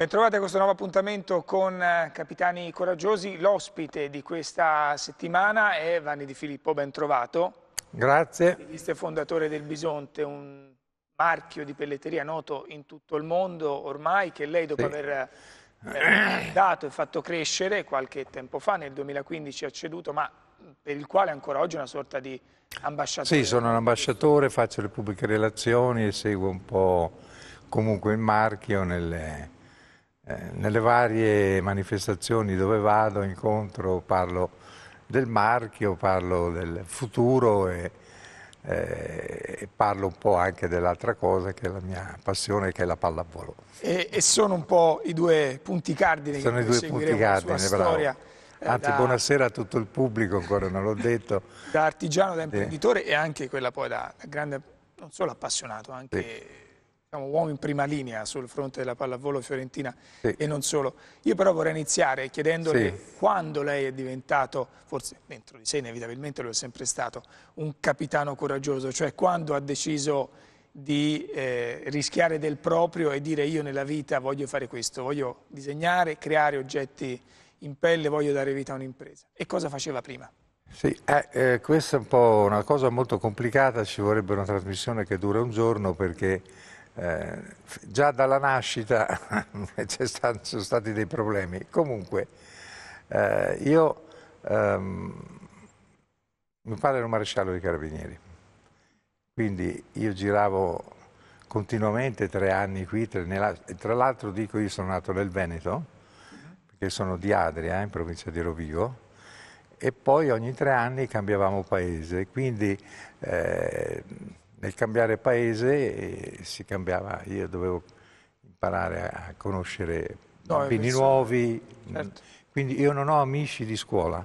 Bentrovati a questo nuovo appuntamento con eh, Capitani Coraggiosi. L'ospite di questa settimana è Vanni Di Filippo, bentrovato. Grazie. Attivista e fondatore del Bisonte, un marchio di pelletteria noto in tutto il mondo ormai che lei dopo sì. aver eh, dato e fatto crescere qualche tempo fa, nel 2015 ha ceduto, ma per il quale ancora oggi è una sorta di ambasciatore. Sì, sono un ambasciatore, faccio le pubbliche relazioni e seguo un po' comunque il marchio nelle eh, nelle varie manifestazioni dove vado, incontro, parlo del marchio, parlo del futuro e, eh, parlo un po' anche dell'altra cosa che è la mia passione che è la pallavolo. E, e sono un po' i due punti cardine sono che i due punti cardine, storia. Eh, Anzi, da... buonasera a tutto il pubblico, ancora non l'ho detto. da artigiano, da imprenditore sì. e anche quella poi da, da grande, non solo appassionato, anche... Sì diciamo, uomo in prima linea sul fronte della pallavolo fiorentina sì. e non solo. Io però vorrei iniziare chiedendole sì. quando lei è diventato, forse dentro di sé inevitabilmente lo è sempre stato, un capitano coraggioso, cioè quando ha deciso di eh, rischiare del proprio e dire io nella vita voglio fare questo, voglio disegnare, creare oggetti in pelle, voglio dare vita a un'impresa. E cosa faceva prima? Sì, eh, eh, questa è un po' una cosa molto complicata, ci vorrebbe una trasmissione che dura un giorno perché eh, già dalla nascita ci sono stati dei problemi. Comunque, eh, io, ehm, mio padre era un maresciallo dei carabinieri, quindi io giravo continuamente tre anni qui, tre, nella, tra l'altro dico io sono nato nel Veneto, perché sono di Adria, in provincia di Rovigo, e poi ogni tre anni cambiavamo paese, quindi eh, nel cambiare paese si cambiava, io dovevo imparare a conoscere no, bambini nuovi, certo. quindi io non ho amici di scuola,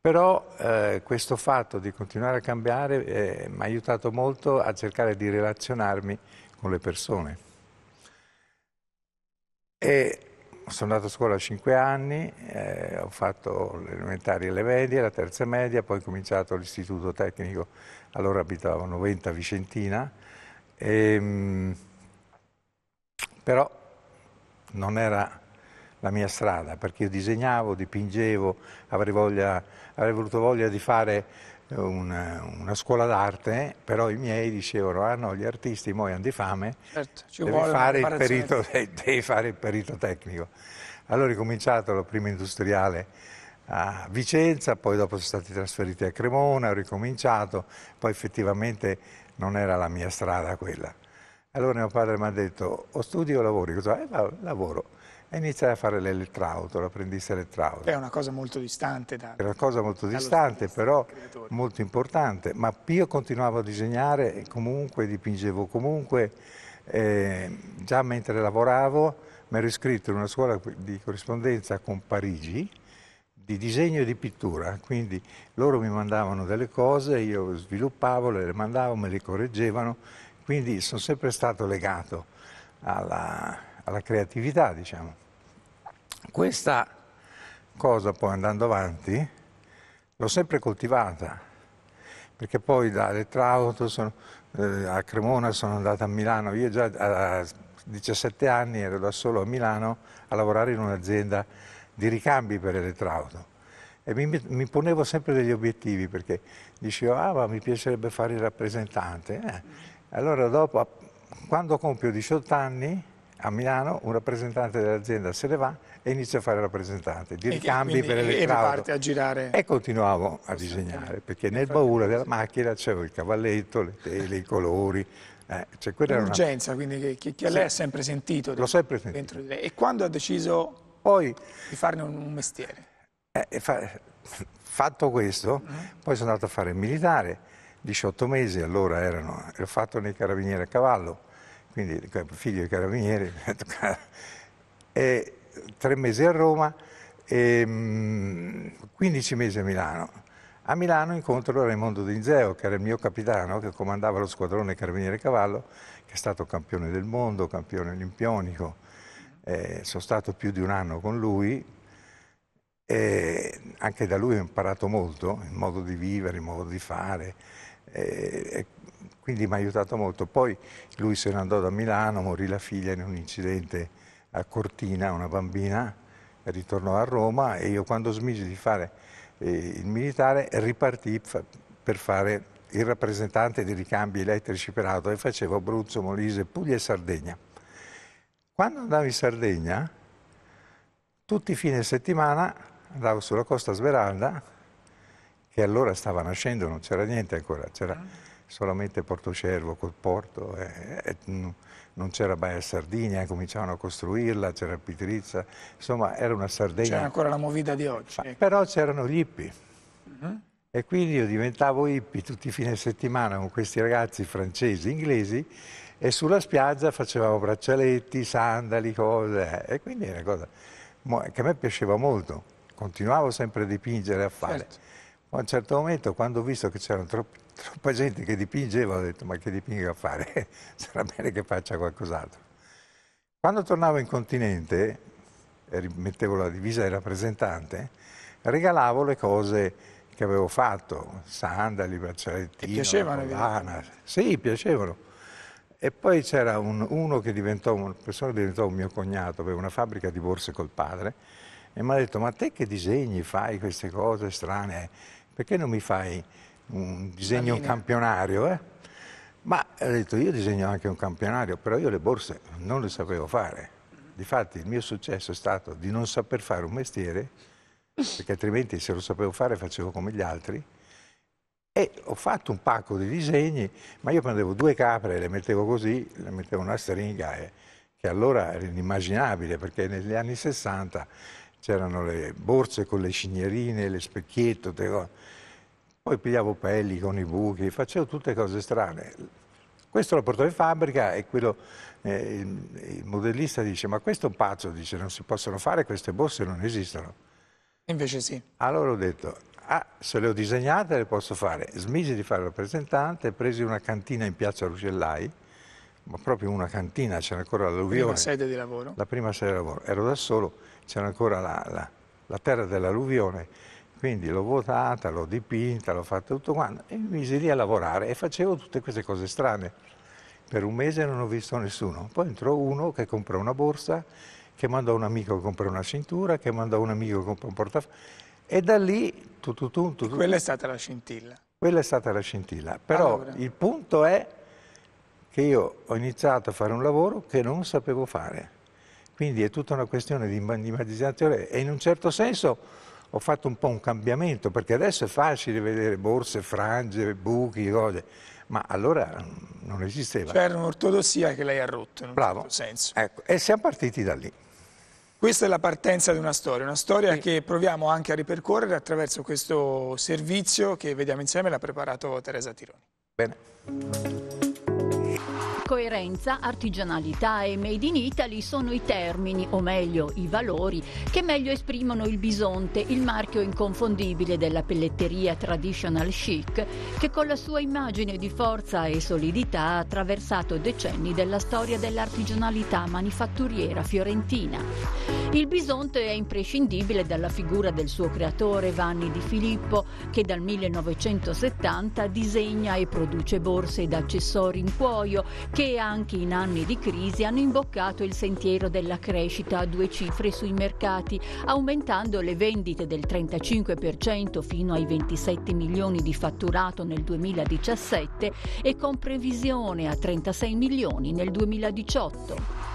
però eh, questo fatto di continuare a cambiare eh, mi ha aiutato molto a cercare di relazionarmi con le persone. E sono andato a scuola a cinque anni, eh, ho fatto le elementari e le medie, la terza media, poi ho cominciato l'istituto tecnico allora abitavano Venta Vicentina, e, ehm, però non era la mia strada, perché io disegnavo, dipingevo, avrei, voglia, avrei voluto voglia di fare una, una scuola d'arte, però i miei dicevano, ah no, gli artisti muoiono di fame, certo, devi, fare il perito, devi fare il perito tecnico. Allora ho cominciato la prima industriale a Vicenza, poi dopo sono stati trasferiti a Cremona, ho ricominciato, poi effettivamente non era la mia strada quella. Allora mio padre mi ha detto o studio o lavori? Io ho detto, eh, lavoro. E iniziai a fare l'elettrauto, l'apprendista elettrauto. È una cosa molto distante. Da, è una cosa molto distante, però molto importante. Ma io continuavo a disegnare comunque, dipingevo comunque. Eh, già mentre lavoravo mi ero iscritto in una scuola di corrispondenza con Parigi, di disegno e di pittura, quindi loro mi mandavano delle cose, io sviluppavo, le mandavo, me le correggevano, quindi sono sempre stato legato alla, alla creatività, diciamo. Questa cosa poi andando avanti l'ho sempre coltivata, perché poi da Letrauto sono, eh, a Cremona sono andato a Milano, io già a 17 anni ero da solo a Milano a lavorare in un'azienda di ricambi per elettrauto. E mi, mi, ponevo sempre degli obiettivi perché dicevo, ah ma mi piacerebbe fare il rappresentante. Eh. Allora dopo, quando compio 18 anni, a Milano un rappresentante dell'azienda se ne va e inizia a fare rappresentante di ricambi per elettrauto. E girare. E continuavo a disegnare perché nel baule della macchina c'era il cavalletto, le tele, i colori, eh, cioè L'urgenza, una... quindi che, che, che sì. lei ha sempre sentito. L'ho sempre sentito. Dentro di lei. E quando ha deciso poi, di farne un mestiere. Eh, fa, fatto questo, mm -hmm. poi sono andato a fare il militare, 18 mesi allora erano, l'ho fatto nei carabinieri a cavallo, quindi figlio dei carabinieri, e, tre mesi a Roma e mh, 15 mesi a Milano. A Milano incontro Raimondo Dinzeo, che era il mio capitano, che comandava lo squadrone Carabinieri Cavallo, che è stato campione del mondo, campione olimpionico, eh, sono stato più di un anno con lui e anche da lui ho imparato molto, il modo di vivere, il modo di fare, eh, quindi mi ha aiutato molto. Poi lui se ne andò da Milano, morì la figlia in un incidente a Cortina, una bambina, ritornò a Roma e io quando smisi di fare eh, il militare ripartì per fare il rappresentante dei ricambi elettrici per auto e facevo Abruzzo, Molise, Puglia e Sardegna. Quando andavo in Sardegna, tutti i fine settimana andavo sulla costa smeralda, che allora stava nascendo, non c'era niente ancora, c'era ah. solamente Portocervo col porto, e, e, non c'era Baia Sardinia, cominciavano a costruirla, c'era Pitrizza, insomma era una Sardegna. C'era ancora la movida di oggi. Ecco. Però c'erano gli ippi. Uh mm-hmm. -huh. E quindi io diventavo hippie tutti i fine settimana con questi ragazzi francesi, inglesi, e sulla spiaggia facevamo braccialetti, sandali, cose. E quindi era una cosa che a me piaceva molto. Continuavo sempre a dipingere, a fare. Certo. Ma a un certo momento, quando ho visto che c'era troppa gente che dipingeva, ho detto, ma che dipingo a fare? Sarà bene che faccia qualcos'altro. Quando tornavo in continente, e mettevo la divisa di rappresentante, regalavo le cose che avevo fatto, sandali, braccialettini, piacevano, sì, piacevano. E poi c'era un, uno che diventò, una persona che diventò un mio cognato, aveva una fabbrica di borse col padre, e mi ha detto, ma te che disegni fai queste cose strane? Perché non mi fai un disegno un campionario? Eh? Ma ha detto, io disegno anche un campionario, però io le borse non le sapevo fare. Difatti il mio successo è stato di non saper fare un mestiere perché altrimenti se lo sapevo fare facevo come gli altri. E ho fatto un pacco di disegni, ma io prendevo due capre, le mettevo così, le mettevo una stringa, e, che allora era inimmaginabile, perché negli anni 60 c'erano le borse con le scignerine, le specchietto, poi pigliavo pelli con i buchi, facevo tutte cose strane. Questo lo portavo in fabbrica e quello, eh, il, il modellista dice ma questo è un pazzo, dice non si possono fare, queste borse non esistono. Invece sì. Allora ho detto, ah, se le ho disegnate le posso fare. Smisi di fare rappresentante, presi una cantina in piazza Rucellai, ma proprio una cantina, c'era ancora l'alluvione. La prima sede di lavoro. La prima sede di lavoro. Ero da solo, c'era ancora la, la, la terra dell'alluvione, quindi l'ho votata, l'ho dipinta, l'ho fatta tutto quanto e mi misi lì a lavorare e facevo tutte queste cose strane. Per un mese non ho visto nessuno, poi entrò uno che comprò una borsa che mandò un amico a comprare una cintura, che mandò un amico a comprare un portafoglio. E da lì... Tu, tu, tu, tu, quella è stata la scintilla. Quella è stata la scintilla. Però allora. il punto è che io ho iniziato a fare un lavoro che non sapevo fare. Quindi è tutta una questione di immaginazione e in un certo senso ho fatto un po' un cambiamento, perché adesso è facile vedere borse, frange, buchi, cose, ma allora mm, non esisteva. C'era cioè un'ortodossia che lei ha rotto, in un Bravo. certo senso. Ecco, e siamo partiti da lì. Questa è la partenza di una storia, una storia sì. che proviamo anche a ripercorrere attraverso questo servizio che vediamo insieme, l'ha preparato Teresa Tironi. Bene. Coerenza, artigianalità e Made in Italy sono i termini, o meglio i valori, che meglio esprimono il bisonte, il marchio inconfondibile della pelletteria traditional chic, che con la sua immagine di forza e solidità ha attraversato decenni della storia dell'artigianalità manifatturiera fiorentina. Il bisonte è imprescindibile dalla figura del suo creatore Vanni Di Filippo, che dal 1970 disegna e produce borse ed accessori in cuoio che anche in anni di crisi hanno imboccato il sentiero della crescita a due cifre sui mercati, aumentando le vendite del 35% fino ai 27 milioni di fatturato nel 2017 e con previsione a 36 milioni nel 2018.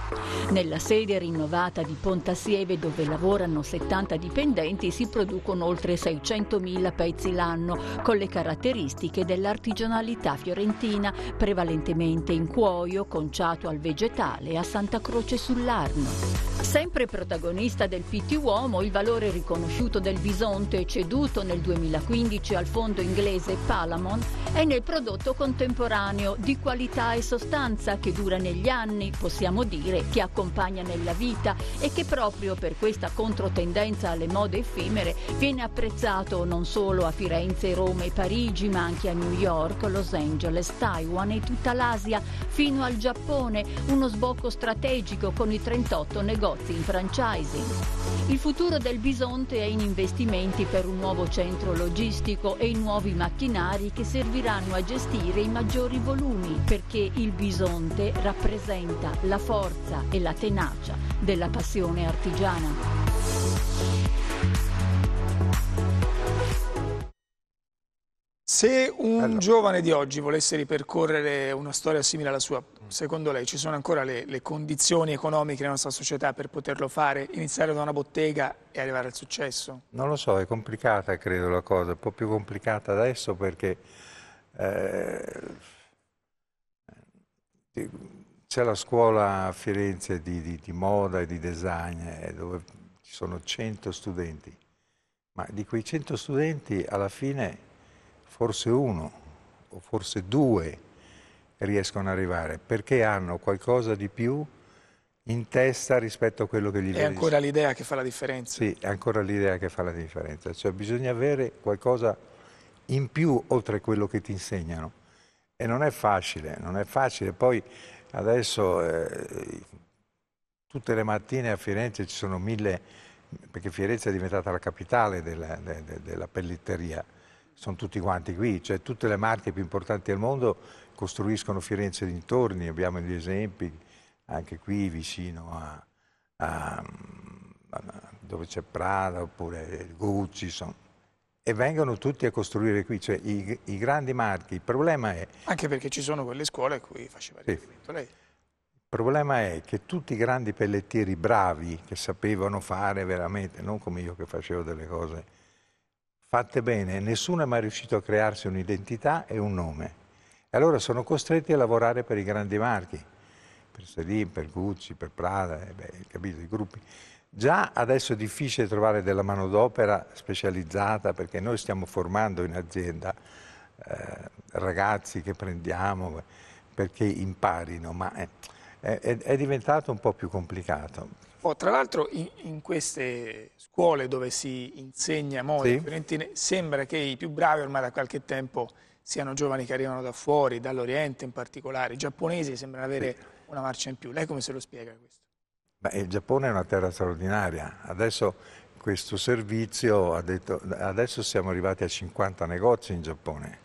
Nella sede rinnovata di Pontassieve, dove lavorano 70 dipendenti, si producono oltre 600.000 pezzi l'anno, con le caratteristiche dell'artigianalità fiorentina, prevalentemente in cuore cuoio conciato al vegetale a Santa Croce sull'Arno. Sempre protagonista del PT Uomo, il valore riconosciuto del bisonte ceduto nel 2015 al fondo inglese Palamon è nel prodotto contemporaneo di qualità e sostanza che dura negli anni, possiamo dire, che accompagna nella vita e che proprio per questa controtendenza alle mode effimere viene apprezzato non solo a Firenze, Roma e Parigi, ma anche a New York, Los Angeles, Taiwan e tutta l'Asia, fino al Giappone, uno sbocco strategico con i 38 negozi in franchising. Il futuro del Bisonte è in investimenti per un nuovo centro logistico e i nuovi macchinari che serviranno a gestire i maggiori volumi, perché il Bisonte rappresenta la forza e la tenacia della passione artigiana. Se un Bello. giovane di oggi volesse ripercorrere una storia simile alla sua, mm. secondo lei ci sono ancora le, le condizioni economiche nella nostra società per poterlo fare, iniziare da una bottega e arrivare al successo? Non lo so, è complicata credo la cosa, un po' più complicata adesso perché eh, c'è la scuola a Firenze di, di, di moda e di design eh, dove ci sono 100 studenti, ma di quei 100 studenti alla fine forse uno o forse due riescono ad arrivare, perché hanno qualcosa di più in testa rispetto a quello che gli viene. È ancora l'idea che fa la differenza. Sì, è ancora l'idea che fa la differenza. Cioè bisogna avere qualcosa in più oltre a quello che ti insegnano. E non è facile, non è facile. Poi adesso eh, tutte le mattine a Firenze ci sono mille, perché Firenze è diventata la capitale della, de, de, della, pelletteria sono tutti quanti qui, cioè tutte le marche più importanti al mondo costruiscono Firenze dintorni, abbiamo degli esempi anche qui vicino a, a, a dove c'è Prada oppure Gucci, sono e vengono tutti a costruire qui, cioè i, i, grandi marchi. Il problema è... Anche perché ci sono quelle scuole a cui faceva riferimento sì. lei. Il problema è che tutti i grandi pellettieri bravi che sapevano fare veramente, non come io che facevo delle cose fatte bene, nessuno è mai riuscito a crearsi un'identità e un nome. E allora sono costretti a lavorare per i grandi marchi, per Selim, per Gucci, per Prada, eh beh, capito, i gruppi. Già adesso è difficile trovare della manodopera specializzata perché noi stiamo formando in azienda eh, ragazzi che prendiamo eh, perché imparino, ma eh, è, è, è diventato un po' più complicato. Oh, tra l'altro in, in, queste scuole dove si insegna moda sì. sembra che i più bravi ormai da qualche tempo siano giovani che arrivano da fuori, dall'Oriente in particolare. I giapponesi sembrano avere sì. una marcia in più. Lei come se lo spiega questo? Beh, il Giappone è una terra straordinaria. Adesso questo servizio ha detto adesso siamo arrivati a 50 negozi in Giappone.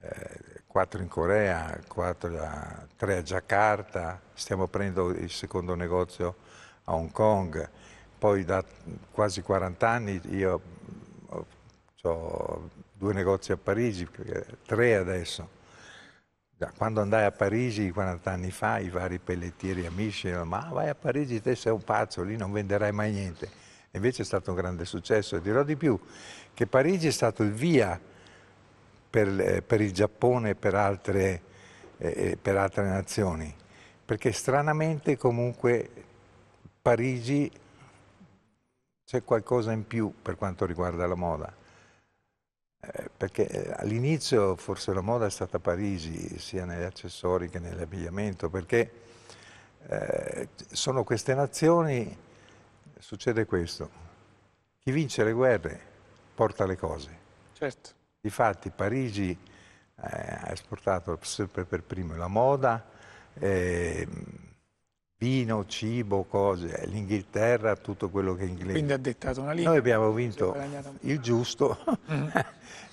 Eh, quattro in Corea, 4 a, 3 a Giacarta, stiamo aprendo il secondo negozio a Hong Kong, poi da quasi 40 anni io ho, due negozi a Parigi, tre adesso. Quando andai a Parigi 40 anni fa, i vari pellettieri amici dicevano ma vai a Parigi te sei un pazzo, lì non venderai mai niente. Invece è stato un grande successo e dirò di più, che Parigi è stato il via per, eh, per il Giappone e per altre, eh, per altre nazioni, perché stranamente comunque Parigi c'è qualcosa in più per quanto riguarda la moda. Eh, perché eh, all'inizio forse la moda è stata Parigi, sia negli accessori che nell'abbigliamento, perché eh, sono queste nazioni, succede questo, chi vince le guerre porta le cose. Certo. Difatti Parigi eh, ha esportato sempre per primo la moda, eh, vino, cibo, cose, l'Inghilterra, tutto quello che è inglese. Quindi ha dettato una linea. Noi abbiamo vinto il giusto mm.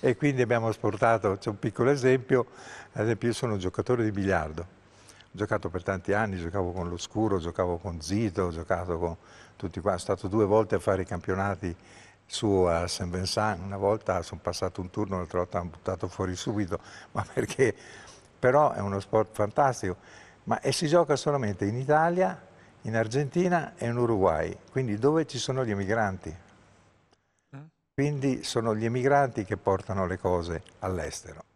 e quindi abbiamo esportato, c'è un piccolo esempio, ad esempio io sono un giocatore di biliardo, ho giocato per tanti anni, giocavo con l'Oscuro, giocavo con Zito, ho giocato con tutti qua, sono stato due volte a fare i campionati su a Saint Vincent, una volta sono passato un turno, l'altra volta hanno buttato fuori subito, ma perché? Però è uno sport fantastico, ma e si gioca solamente in Italia, in Argentina e in Uruguay, quindi dove ci sono gli emigranti. Eh? Quindi sono gli emigranti che portano le cose all'estero.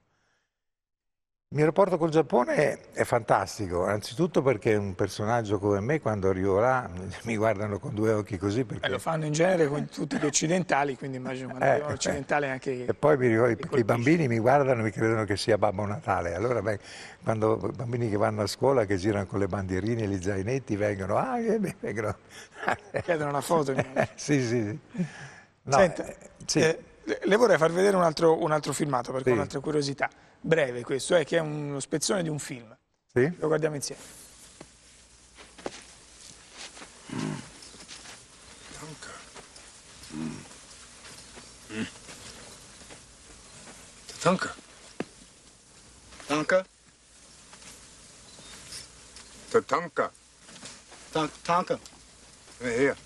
Il mio rapporto col Giappone è fantastico, anzitutto perché un personaggio come me quando arrivo là mi guardano con due occhi così. Perché... Eh, lo fanno in genere con tutti gli occidentali, quindi immagino quando eh, arrivano eh. occidentali anche... E poi mi ricordo, perché i bambini mi guardano e mi credono che sia Babbo Natale, allora beh, quando i bambini che vanno a scuola, che girano con le bandierine e gli zainetti, vengono, ah, vengono... Chiedono una foto. sì, sì, sì. No, Senta, eh, sì. Eh, le vorrei far vedere un altro, un altro filmato, perché sì. un'altra curiosità. Breve questo, è eh, che è uno spezzone di un film. Sì. Lo guardiamo insieme. Mm. Mm. Mm. Tanka. Tanka. Tanka. Tanka. Tanka.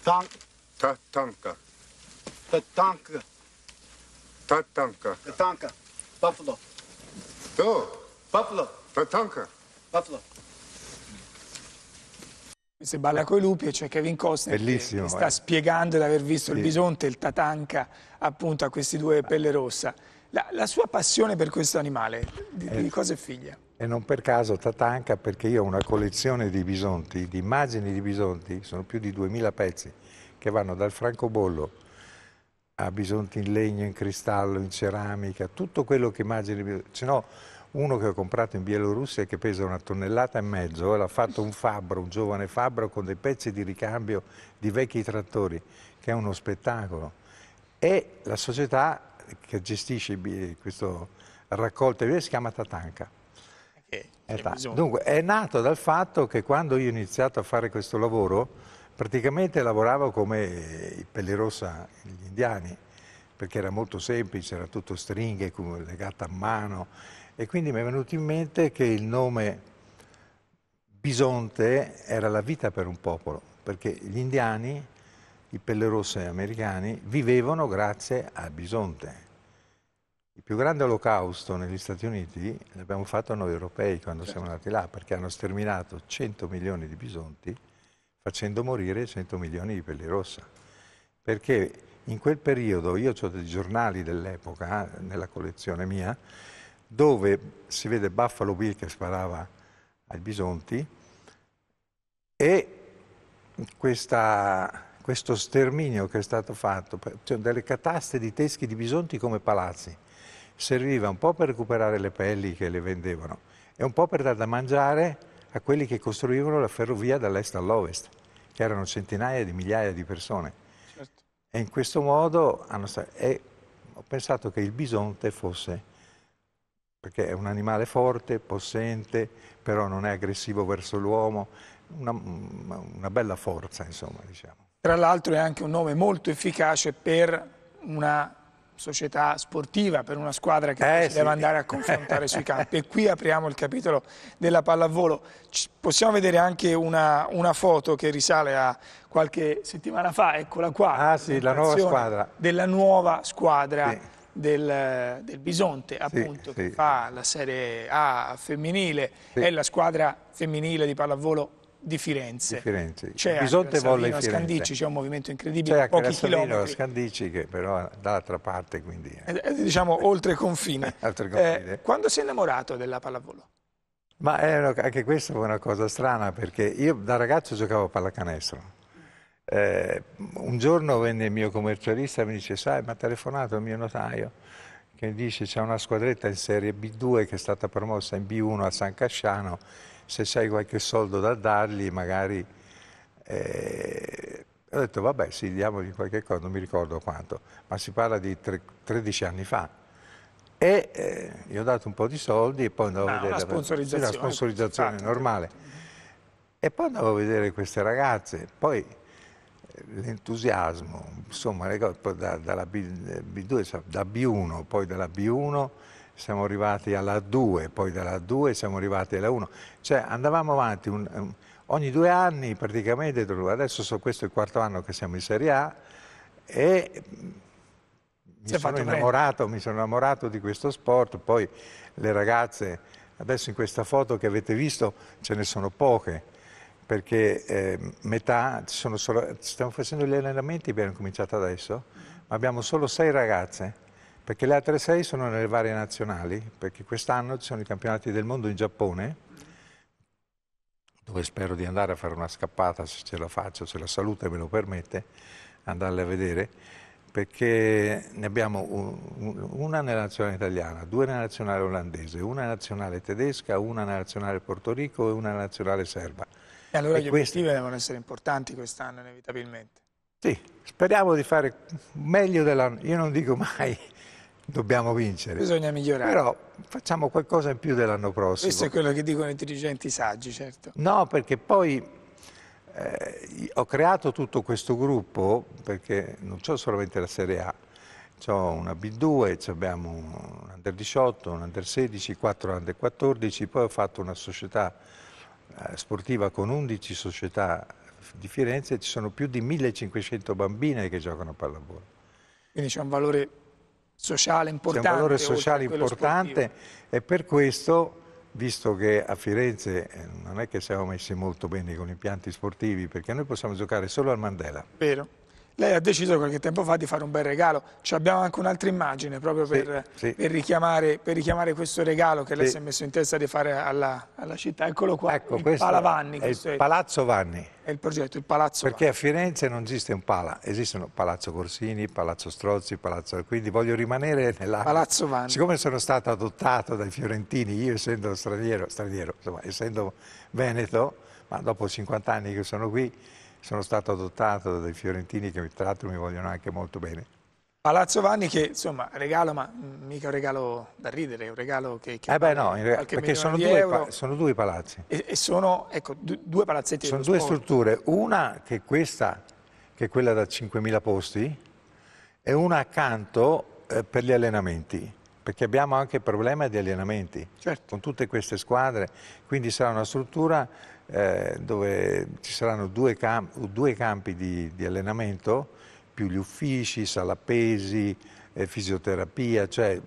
Tanka. Tanka. Tanka. Tatanka. Tatanka. Buffalo. Do. Buffalo. Tatanka. Buffalo. Se balla coi lupi e c'è Kevin Costner Bellissimo, che sta eh. spiegando di aver visto sì. il bisonte il tatanka appunto a questi due pelle rossa. La, la sua passione per questo animale, di, eh. di cosa è figlia? E non per caso Tatanka perché io ho una collezione di bisonti, di immagini di bisonti, sono più di 2000 pezzi, che vanno dal francobollo ha bisogno in legno, in cristallo, in ceramica, tutto quello che immagini. Se no, uno che ho comprato in Bielorussia che pesa una tonnellata e mezzo, eh, l'ha fatto un fabbro, un giovane fabbro con dei pezzi di ricambio di vecchi trattori, che è uno spettacolo. E la società che gestisce questo raccolto si chiama Tatanka. Okay, è Dunque, è nato dal fatto che quando io ho iniziato a fare questo lavoro, praticamente lavoravo come eh, i pellirossa, gli indiani, perché era molto semplice, era tutto stringhe legata a mano e quindi mi è venuto in mente che il nome Bisonte era la vita per un popolo, perché gli indiani, i pelle rosse americani, vivevano grazie al bisonte. Il più grande olocausto negli Stati Uniti l'abbiamo fatto noi europei quando certo. siamo andati là, perché hanno sterminato 100 milioni di bisonti facendo morire 100 milioni di pelle rossa. Perché in quel periodo io ho dei giornali dell'epoca eh, nella collezione mia dove si vede Buffalo Bill che sparava ai bisonti e questa, questo sterminio che è stato fatto, cioè delle cataste di teschi di bisonti come palazzi, serviva un po' per recuperare le pelli che le vendevano e un po' per dar da mangiare a quelli che costruivano la ferrovia dall'est all'ovest, che erano centinaia di migliaia di persone. E in questo modo nostra... e ho pensato che il bisonte fosse perché è un animale forte, possente, però non è aggressivo verso l'uomo, una, una, bella forza, insomma, diciamo. Tra l'altro è anche un nome molto efficace per una società sportiva, per una squadra che eh, si sì. deve andare a confrontare sui campi. E qui apriamo il capitolo della pallavolo. C possiamo vedere anche una, una, foto che risale a qualche settimana fa, eccola qua. Ah sì, la nuova squadra. Della nuova squadra. Sì. Del, del, Bisonte, appunto, sì, che fa la Serie A femminile, è la squadra femminile di pallavolo di Firenze. Di Firenze. C'è Bisonte volle Firenze. Scandici, c'è un movimento incredibile, c'è pochi chilometri. Scandici che però dall'altra parte quindi... Eh, eh, eh diciamo oltre confine. oltre confine. Eh, quando si è innamorato della pallavolo? Ma era, anche questa è una cosa strana perché io da ragazzo giocavo a pallacanestro. Eh, un giorno venne il mio commercialista e mi dice, sai, mi ha telefonato il mio notaio che dice c'è una squadretta in Serie B2 che è stata promossa in B1 a San Casciano se c'hai qualche soldo da dargli magari... Eh, ho detto vabbè sì, diamogli qualche cosa, non mi ricordo quanto, ma si parla di tre, 13 anni fa. E eh, gli ho dato un po' di soldi e poi andavo no, a ah, vedere... La sponsorizzazione. Una sponsorizzazione esatto. normale. E poi andavo a vedere queste ragazze, poi eh, l'entusiasmo, insomma, le cose, da, dalla B, 2 da B1, poi dalla B1 siamo arrivati alla 2, poi dalla 2 siamo arrivati alla 1, cioè andavamo avanti un, ogni due anni praticamente, adesso so, questo è il quarto anno che siamo in Serie A e mi sono, mi sono, innamorato, di questo sport, poi le ragazze, adesso in questa foto che avete visto ce ne sono poche, perché eh, metà, solo, stiamo facendo gli allenamenti, abbiamo cominciato adesso, ma abbiamo solo sei ragazze perché le altre sei sono nelle varie nazionali, perché quest'anno ci sono i campionati del mondo in Giappone, dove spero di andare a fare una scappata, se ce la faccio, se la salute me lo permette, andarle a vedere, perché ne abbiamo una nella nazionale italiana, due nella nazionale olandese, una nazionale tedesca, una nazionale portorico e una nazionale serba. E allora e gli questi... obiettivi devono essere importanti quest'anno, inevitabilmente. Sì, speriamo di fare meglio dell'anno. Io non dico mai dobbiamo vincere. Bisogna migliorare. Però facciamo qualcosa in più dell'anno prossimo. Questo è quello che dicono i dirigenti saggi, certo. No, perché poi eh, ho creato tutto questo gruppo, perché non c'ho solamente la Serie A, ho una B2, abbiamo un Under 18, un Under 16, 4 Under 14, poi ho fatto una società eh, sportiva con 11 società di Firenze, ci sono più di 1500 bambine che giocano a pallavolo. Quindi c'è un valore sociale importante. C'è un valore sociale importante sportivo. e per questo, visto che a Firenze eh, non è che siamo messi molto bene con gli impianti sportivi, perché noi possiamo giocare solo al Mandela. Vero lei ha deciso qualche tempo fa di fare un bel regalo. Ci abbiamo anche un'altra immagine proprio per, sì, sì. per, richiamare, per, richiamare, questo regalo che lei sì. si è messo in testa di fare alla, alla città. Eccolo qua, ecco, il Pala Vanni. È il è, Palazzo Vanni. È il progetto, il Palazzo Perché Vanni. a Firenze non esiste un pala, esistono Palazzo Corsini, Palazzo Strozzi, Palazzo... Quindi voglio rimanere nella... Palazzo Vanni. Siccome sono stato adottato dai fiorentini, io essendo straniero, straniero insomma, essendo veneto, ma dopo 50 anni che sono qui sono stato adottato dai fiorentini che tra l'altro mi vogliono anche molto bene. Palazzo Vanni che insomma regalo ma mica un regalo da ridere, un regalo che... che eh beh no, perché sono due, sono due, palazzi. E, e sono ecco, du due palazzetti. Sono due sport. strutture, una che è questa, che è quella da 5.000 posti, e una accanto eh, per gli allenamenti, perché abbiamo anche il problema di allenamenti certo. con tutte queste squadre, quindi sarà una struttura eh, dove ci saranno due, camp due campi di, di, allenamento, più gli uffici, sala pesi, eh, fisioterapia, cioè...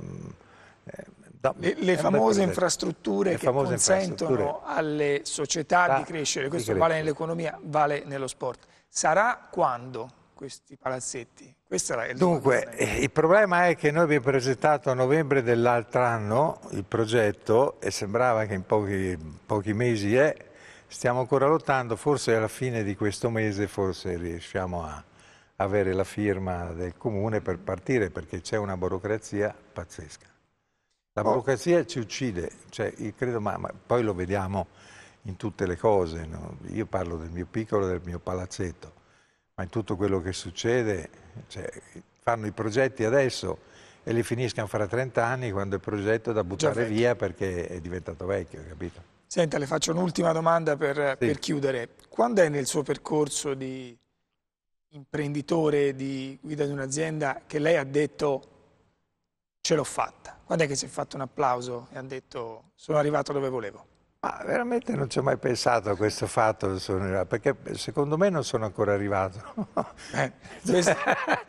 Da, mm, eh, le, le famose infrastrutture le che famose consentono infrastrutture alle società da, di ah, crescere, questo di vale nell'economia, vale nello sport. Sarà quando questi palazzetti? Il Dunque, eh, il problema è che noi abbiamo presentato a novembre dell'altro anno il progetto e sembrava che in pochi, pochi mesi è, stiamo ancora lottando, forse alla fine di questo mese forse riusciamo a avere la firma del comune per partire perché c'è una burocrazia pazzesca. La oh. burocrazia ci uccide, cioè, credo, ma, ma, poi lo vediamo in tutte le cose, no? io parlo del mio piccolo, del mio palazzetto, ma in tutto quello che succede, cioè, fanno i progetti adesso e li finiscono fra 30 anni quando il progetto è da buttare via perché è diventato vecchio, capito? Senta, le faccio un'ultima domanda per, sì. per chiudere. Quando è nel suo percorso di imprenditore, di guida di un'azienda, che lei ha detto ce l'ho fatta? Quando è che si è fatto un applauso e ha detto sono arrivato dove volevo? Ma veramente non ci ho mai pensato a questo fatto, perché secondo me non sono ancora arrivato. Eh, questo,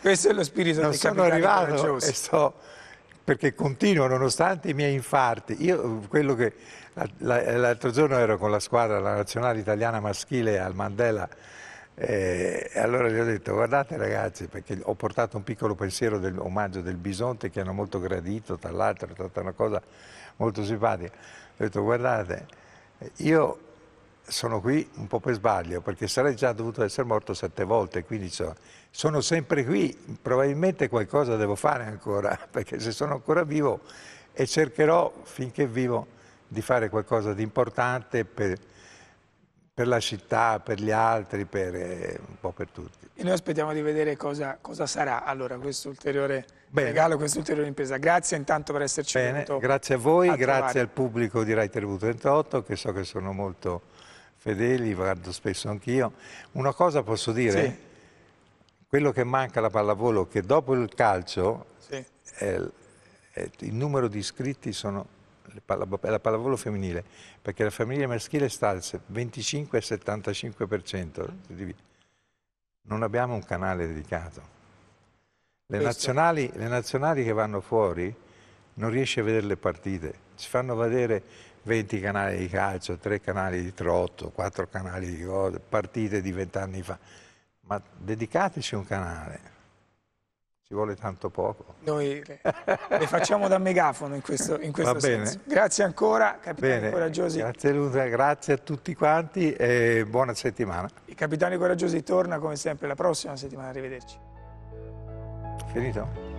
questo, è lo spirito non di sono arrivato e sto perché continuo nonostante i miei infarti. Io quello che l'altro giorno ero con la squadra, la nazionale italiana maschile al Mandela eh, e allora gli ho detto guardate ragazzi perché ho portato un piccolo pensiero dell'omaggio del Bisonte che hanno molto gradito tra l'altro è stata una cosa molto simpatica. Ho detto guardate io sono qui un po' per sbaglio, perché sarei già dovuto essere morto sette volte, quindi so, sono sempre qui, probabilmente qualcosa devo fare ancora, perché se sono ancora vivo e cercherò finché vivo di fare qualcosa di importante per, per la città, per gli altri, per, eh, un po' per tutti. E noi aspettiamo di vedere cosa, cosa sarà allora questo ulteriore Bene. regalo, questa ulteriore impresa. Grazie intanto per esserci Bene, venuto. Grazie a voi, a grazie trovare. al pubblico di Rai Tributo 38 che so che sono molto fedeli, guardo spesso anch'io. Una cosa posso dire, sì. quello che manca alla pallavolo, è che dopo il calcio sì. è, è, il numero di iscritti sono è la pallavolo femminile, perché la famiglia maschile sta al 25 75%. Mm. Non abbiamo un canale dedicato. Le nazionali, le nazionali, che vanno fuori non riesci a vedere le partite, ci fanno vedere 20 canali di calcio, 3 canali di trotto, 4 canali di gol, partite di 20 anni fa, ma dedicateci un canale. Ci vuole tanto poco. Noi le facciamo da megafono in questo, in questo senso. Grazie ancora, Capitani bene. Coraggiosi. Grazie Luca, grazie a tutti quanti e buona settimana. Il Capitani Coraggiosi torna come sempre la prossima settimana, arrivederci. Finito.